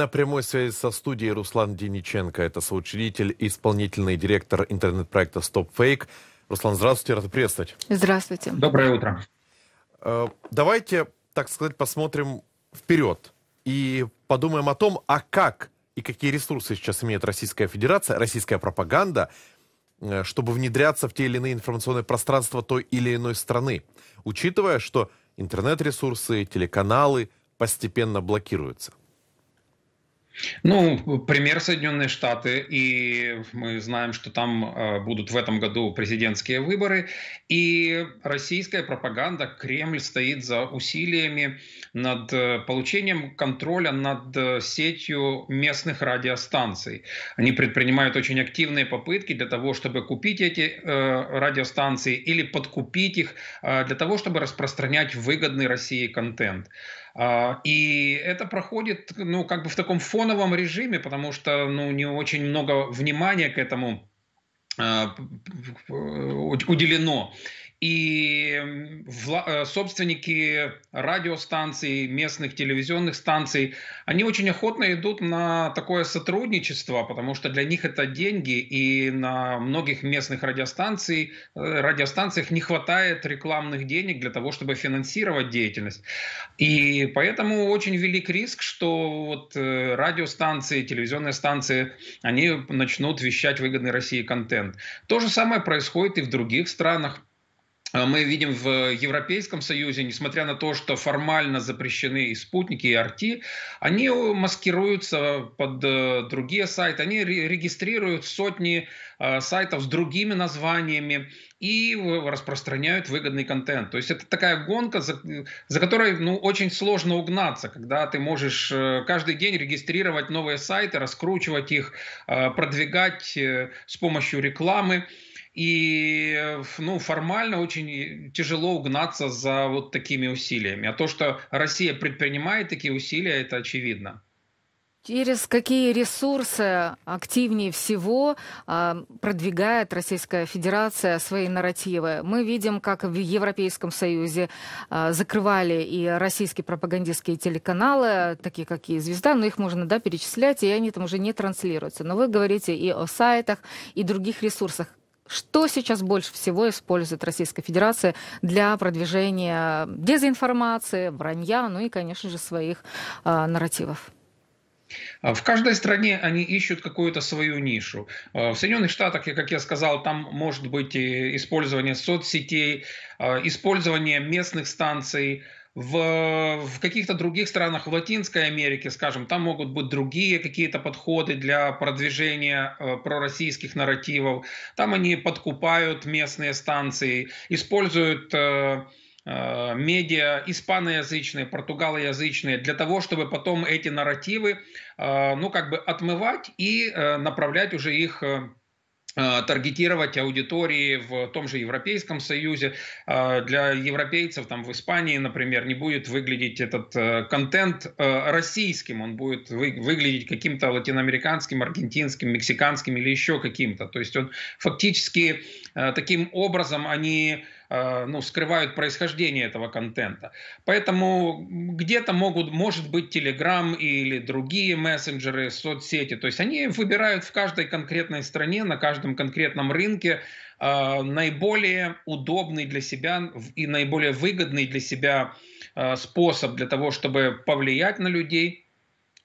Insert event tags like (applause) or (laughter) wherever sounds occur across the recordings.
На прямой связи со студией Руслан Дениченко. Это соучредитель и исполнительный директор интернет-проекта Stop Fake. Руслан, здравствуйте, рад приветствовать. Здравствуйте. Доброе утро. Э, давайте, так сказать, посмотрим вперед и подумаем о том, а как и какие ресурсы сейчас имеет Российская Федерация, российская пропаганда, э, чтобы внедряться в те или иные информационные пространства той или иной страны, учитывая, что интернет-ресурсы, телеканалы постепенно блокируются. Ну, пример Соединенные Штаты, и мы знаем, что там э, будут в этом году президентские выборы, и российская пропаганда, Кремль стоит за усилиями над э, получением контроля над э, сетью местных радиостанций. Они предпринимают очень активные попытки для того, чтобы купить эти радиостанции или подкупить их для того, чтобы распространять выгодный России контент. А, и это проходит, ну, как бы в таком фоновом режиме, потому что, ну, не очень много внимания к этому а, уделено. И э, собственники радиостанций, местных телевизионных станций, они очень охотно идут на такое сотрудничество, потому что для них это деньги, и на многих местных радиостанций, э, радиостанциях не хватает рекламных денег для того, чтобы финансировать деятельность. И поэтому очень велик риск, что вот э, радиостанции, телевизионные станции, они начнут вещать выгодный России контент. То же самое происходит и в других странах. А мы видим в Европейском Союзе, несмотря на то, что формально запрещены и спутники, и арти, они маскируются под э, другие сайты, они регистрируют сотни э, сайтов с другими названиями и распространяют выгодный контент. То есть это такая гонка, за, за которой ну, очень сложно угнаться, когда ты можешь э, каждый день регистрировать новые сайты, раскручивать их, продвигать с помощью рекламы. И ну, формально очень тяжело угнаться за вот такими усилиями. А то, что Россия предпринимает такие усилия, это очевидно. Через какие ресурсы активнее всего а, продвигает Российская Федерация свои нарративы? Мы видим, как в Европейском Союзе а, закрывали и российские пропагандистские телеканалы, такие как и «Звезда», но их можно да, перечислять, и они там уже не транслируются. Но вы говорите и о сайтах, и других ресурсах. Что сейчас больше всего использует Российская Федерация для продвижения дезинформации, вранья, ну и, конечно же, своих э, нарративов? А в каждой стране они ищут какую-то свою нишу. А, в Соединенных Штатах, как я сказал, там может быть э, использование соцсетей, использование местных станций, в, в каких-то других странах, в Латинской Америке, скажем, там могут быть другие какие-то подходы для продвижения э, пророссийских нарративов. Там они подкупают местные станции, используют э, э, медиа испаноязычные, португалоязычные, для того, чтобы потом эти нарративы, э, ну, как бы отмывать и э, направлять уже их... Э, Э, таргетировать аудитории в том же Европейском Союзе. Э, для европейцев, там в Испании, например, не будет выглядеть этот э, контент российским, он будет выглядеть каким-то латиноамериканским, аргентинским, мексиканским или еще каким-то. То есть он фактически таким образом они Э, ну, скрывают происхождение этого контента. Поэтому где-то могут, может быть, Telegram или другие мессенджеры, соцсети. То есть они выбирают в каждой конкретной стране, на каждом конкретном рынке э, наиболее удобный для себя и наиболее выгодный для себя э, способ для того, чтобы повлиять на людей,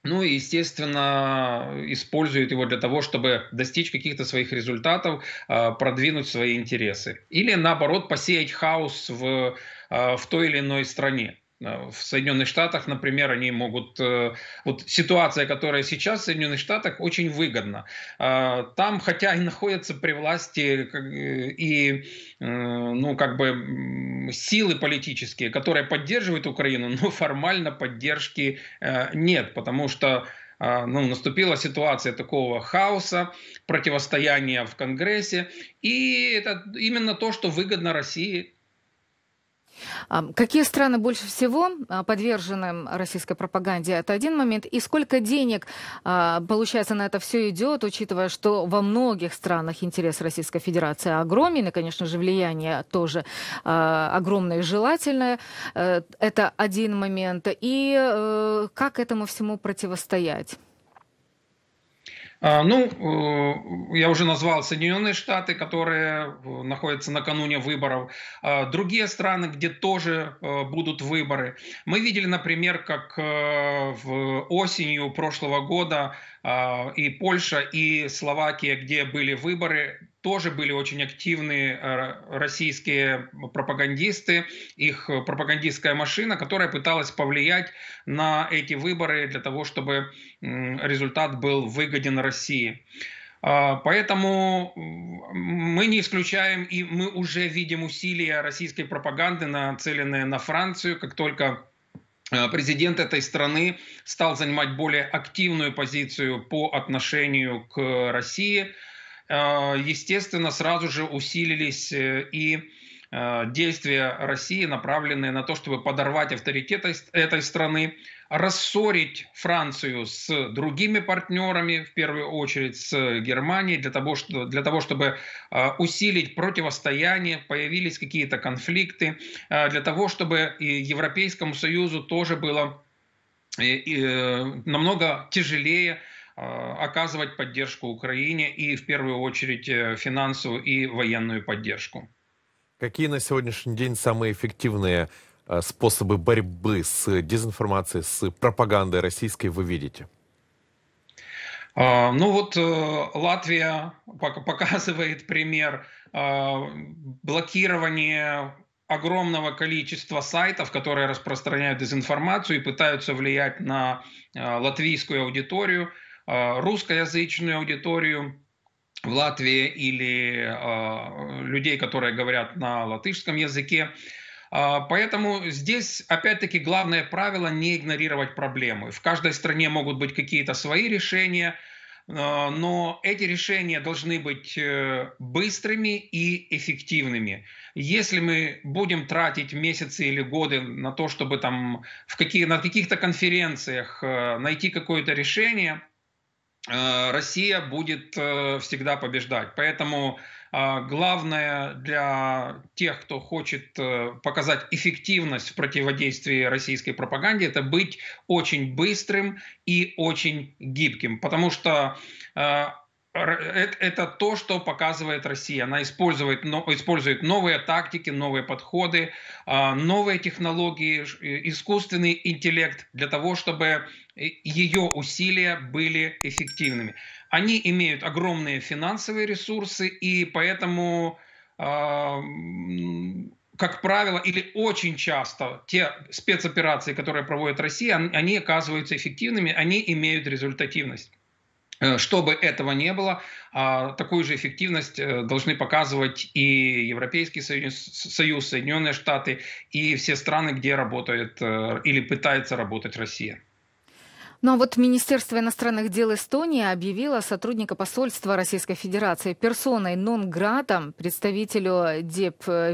ну и, естественно, используют его для того, чтобы достичь каких-то своих результатов, а, продвинуть свои интересы. Или, наоборот, посеять хаос в, а, в той или иной стране. Э, в Соединенных Штатах, например, они могут... Э, вот ситуация, которая сейчас в Соединенных Штатах, очень выгодна. Э, там, хотя и (laughs) находятся при власти и, ну, как бы силы политические, которые поддерживают Украину, (laughs) но формально поддержки нет, потому что ну, наступила ситуация такого хаоса, противостояния в Конгрессе. И это именно то, что выгодно России Какие страны больше всего а, подвержены российской пропаганде? Это один момент. И сколько денег, а, получается, на это все идет, учитывая, что во многих странах интерес Российской Федерации огромен, и, конечно же, влияние тоже а, огромное и желательное. Э, это один момент. И э, как этому всему противостоять? А, ну, э, я уже назвал Соединенные Штаты, которые э, находятся накануне выборов. А, другие страны, где тоже э, будут выборы. Мы видели, например, как в осенью прошлого года а, и Польша, и Словакия, где были выборы, тоже были очень активны э, российские пропагандисты, их пропагандистская машина, которая пыталась повлиять на эти выборы для того, чтобы результат был выгоден России. А, поэтому мы не исключаем, и мы уже видим усилия российской пропаганды, нацеленные на Францию, как только э, президент этой страны стал занимать более активную позицию по отношению к России – Э, естественно, сразу же усилились э, и э, действия России, направленные на то, чтобы подорвать авторитет этой страны, рассорить Францию с другими партнерами, в первую очередь с Германией, для того, что, для того чтобы усилить противостояние, появились какие-то конфликты, для того, чтобы и Европейскому Союзу тоже было намного тяжелее Э, оказывать поддержку Украине и в первую очередь э, финансовую и военную поддержку. Какие на сегодняшний день самые эффективные э, способы борьбы с дезинформацией, с пропагандой российской вы видите? Ну вот Латвия показывает пример блокирования огромного количества сайтов, которые распространяют дезинформацию и пытаются влиять на латвийскую аудиторию – Э, русскоязычную аудиторию в Латвии или э, людей, которые говорят на латышском языке. Э, поэтому здесь, опять-таки, главное правило не игнорировать проблемы. В каждой стране могут быть какие-то свои решения, но эти решения должны быть быстрыми и эффективными. Если мы будем тратить месяцы или годы на то, чтобы там в какие, на каких-то конференциях найти какое-то решение – Э, Россия будет э, всегда побеждать. Поэтому а, главное для тех, кто хочет э, показать эффективность в противодействии российской пропаганде, это быть очень быстрым и очень гибким. Потому что это, то, что показывает Россия. Она использует, использует новые тактики, новые подходы, а, новые технологии, искусственный интеллект для того, чтобы э, ее усилия были эффективными. Они имеют огромные финансовые ресурсы, и поэтому, а, как правило, или очень часто те спецоперации, которые проводит Россия, они оказываются эффективными, они имеют результативность. Э, чтобы этого не было, а, такую же эффективность э, должны показывать и Европейский Союз, Союз Соединенные Штаты, и все страны, где работает э, или пытается работать Россия. Ну а вот Министерство иностранных дел Эстонии объявило сотрудника посольства Российской Федерации персоной нон-гратом. Представителю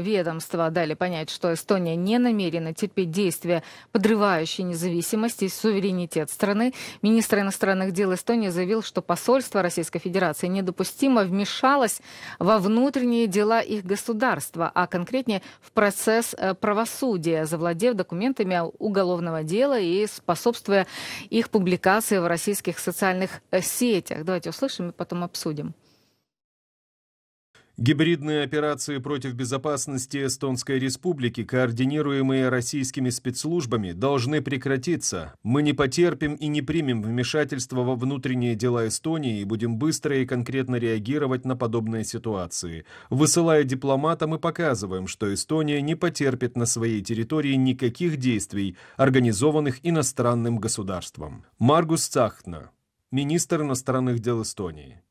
ведомства, дали понять, что Эстония не намерена терпеть действия, подрывающие независимость и суверенитет страны. Министр иностранных дел Эстонии заявил, что посольство Российской Федерации недопустимо вмешалось во внутренние дела их государства, а конкретнее в процесс э, правосудия, завладев документами уголовного дела и способствуя их публикации публикации в российских социальных э, сетях. Давайте услышим и потом обсудим. Гибридные операции против безопасности Эстонской Республики, координируемые российскими спецслужбами, должны прекратиться. Мы не потерпим и не примем вмешательства во внутренние дела Эстонии и будем быстро и конкретно реагировать на подобные ситуации. Высылая дипломата, мы показываем, что Эстония не потерпит на своей территории никаких действий, организованных иностранным государством. Маргус Цахна, министр иностранных дел Эстонии.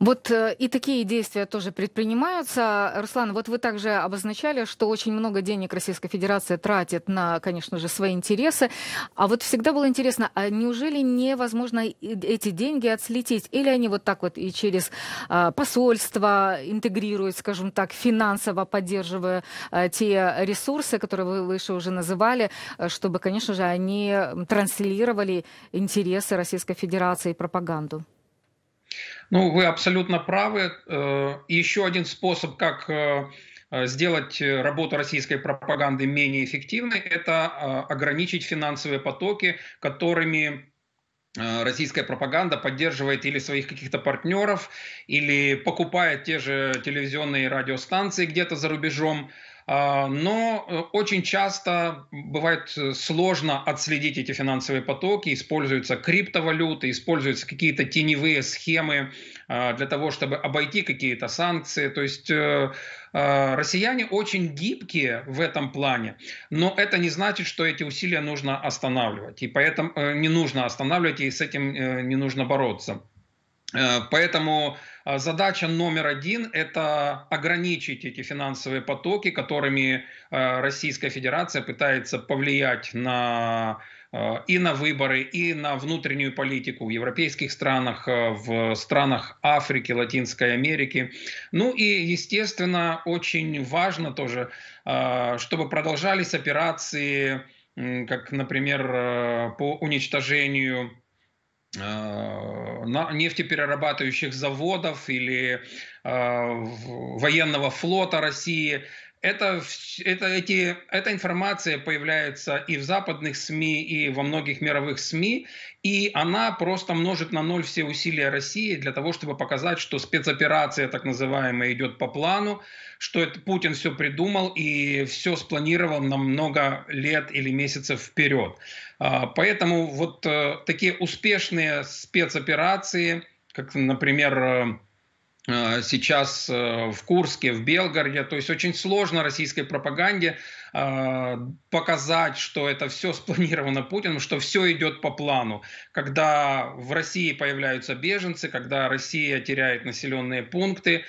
Вот э, и такие действия тоже предпринимаются. Руслан, вот вы также обозначали, что очень много денег Российская Федерация тратит на, конечно же, свои интересы. А вот всегда было интересно, а неужели невозможно эти деньги отследить? Или они вот так вот и через а, посольство интегрируют, скажем так, финансово поддерживая а, те ресурсы, которые вы выше уже называли, чтобы, конечно же, они транслировали интересы Российской Федерации и пропаганду? Ну, вы абсолютно правы. И э, еще один способ, как э, сделать э, работу российской пропаганды менее эффективной, это ограничить финансовые потоки, которыми российская пропаганда поддерживает или своих каких-то партнеров, или покупает те же телевизионные радиостанции где-то за рубежом. А, но э, очень часто бывает э, сложно отследить эти финансовые потоки, используются криптовалюты, используются какие-то теневые схемы а, для того, чтобы обойти какие-то санкции. То есть э, а, россияне очень гибкие в этом плане, но это не значит, что эти усилия нужно останавливать. И поэтому не нужно останавливать, и с этим не нужно бороться. Э, поэтому э, задача номер один – это ограничить эти финансовые потоки, которыми э, Российская Федерация пытается повлиять на и на выборы, и на внутреннюю политику в европейских странах, в странах Африки, Латинской Америки. Ну и, естественно, очень важно тоже, чтобы продолжались операции, как, например, по уничтожению Э, нефтеперерабатывающих заводов или э, военного флота России это, это, эти, эта информация появляется и в западных СМИ, и во многих мировых СМИ, и она просто множит на ноль все усилия России для того, чтобы показать, что спецоперация так называемая идет по плану, что это Путин все придумал и все спланировал на много лет или месяцев вперед. А, поэтому вот э, такие успешные спецоперации, как, например, э, Э, сейчас э, в Курске, в Белгороде. То есть очень сложно российской пропаганде э, показать, что это все спланировано Путиным, что все идет по плану. Когда в России появляются беженцы, когда Россия теряет населенные пункты,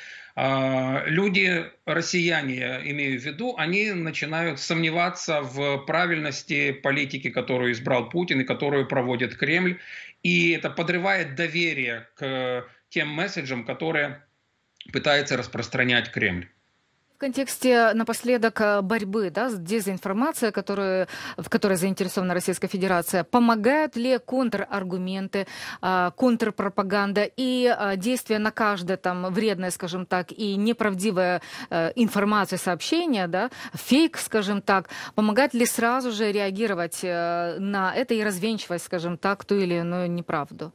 люди, россияне, имею в виду, они начинают сомневаться в правильности политики, которую избрал Путин и которую проводит Кремль. И это подрывает доверие к тем месседжам, которые пытается распространять Кремль. В контексте э, напоследок э, борьбы да, с дезинформацией, которую, в которой заинтересована Российская Федерация, помогают ли контраргументы, э, контрпропаганда и действия на каждое там вредное, скажем так, и неправдивое информация, сообщение, да, фейк, скажем так, помогает ли сразу же реагировать на это и развенчивать, скажем так, ту или иную неправду?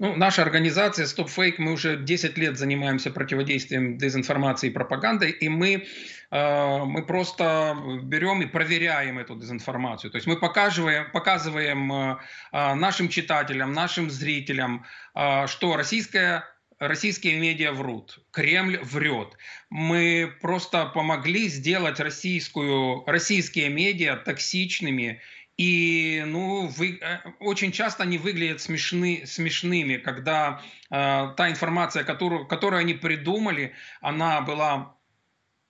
Ну, наша организация Stop Fake, мы уже 10 лет занимаемся противодействием дезинформации и пропагандой, и мы, э, мы просто берем и проверяем эту дезинформацию. То есть мы показываем, показываем э, э, нашим читателям, нашим зрителям, э, что российская российские медиа врут, Кремль врет. Мы просто помогли сделать российскую, российские медиа токсичными и ну, вы, э, очень часто они выглядят смешны, смешными, когда э, та информация, которую, которую они придумали, она была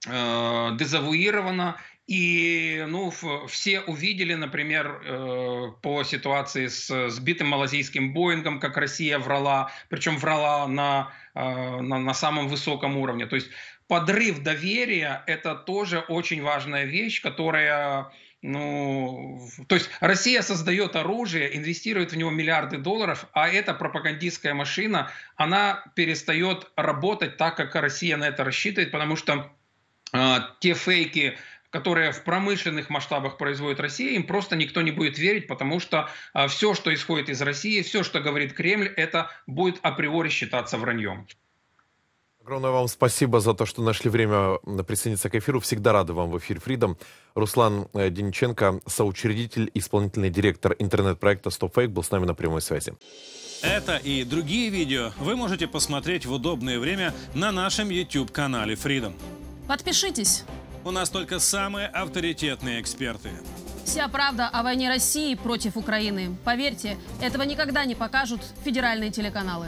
э, дезавуирована. И ну, все увидели, например, э, по ситуации с сбитым малазийским Боингом, как Россия врала, причем врала на, э, на, на самом высоком уровне. То есть подрыв доверия – это тоже очень важная вещь, которая ну, то есть Россия создает оружие, инвестирует в него миллиарды долларов, а эта пропагандистская машина, она перестает работать так, как Россия на это рассчитывает, потому что э, те фейки, которые в промышленных масштабах производит Россия, им просто никто не будет верить, потому что а, все, что исходит из России, все, что говорит Кремль, это будет априори считаться враньем. Огромное вам спасибо за то, что нашли время присоединиться к эфиру. Всегда рады вам в эфир Freedom. Руслан э, Дениченко, соучредитель, исполнительный директор интернет-проекта Stop был с нами на прямой связи. Это и другие видео вы можете посмотреть в удобное время на нашем YouTube-канале Freedom. Подпишитесь. У нас только самые авторитетные эксперты. Вся правда о войне России против Украины. Поверьте, этого никогда не покажут федеральные телеканалы.